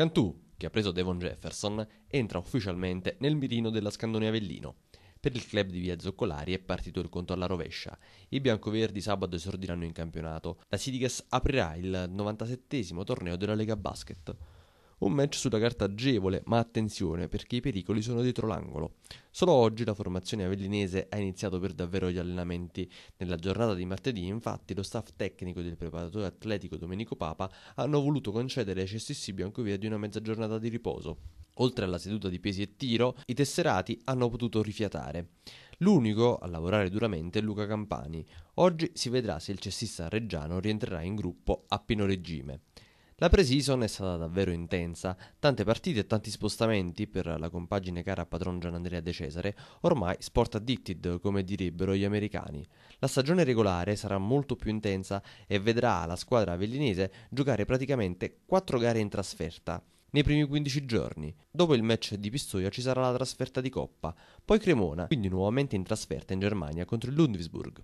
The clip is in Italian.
Cantù, che ha preso Devon Jefferson, entra ufficialmente nel mirino della Scandone Avellino. Per il club di Via Zoccolari è partito il conto alla rovescia. I biancoverdi sabato esordiranno in campionato. La Sidigas aprirà il 97 torneo della Lega Basket. Un match sulla carta agevole, ma attenzione perché i pericoli sono dietro l'angolo. Solo oggi la formazione avellinese ha iniziato per davvero gli allenamenti. Nella giornata di martedì, infatti, lo staff tecnico del preparatore atletico Domenico Papa hanno voluto concedere ai cestissi biancovia di una mezza giornata di riposo. Oltre alla seduta di pesi e tiro, i tesserati hanno potuto rifiatare. L'unico a lavorare duramente è Luca Campani. Oggi si vedrà se il cessista reggiano rientrerà in gruppo a pieno regime. La pre-season è stata davvero intensa, tante partite e tanti spostamenti per la compagine cara a padron Gianandrea De Cesare, ormai sport addicted come direbbero gli americani. La stagione regolare sarà molto più intensa e vedrà la squadra avellinese giocare praticamente 4 gare in trasferta nei primi 15 giorni. Dopo il match di Pistoia ci sarà la trasferta di Coppa, poi Cremona, quindi nuovamente in trasferta in Germania contro il Ludwigsburg.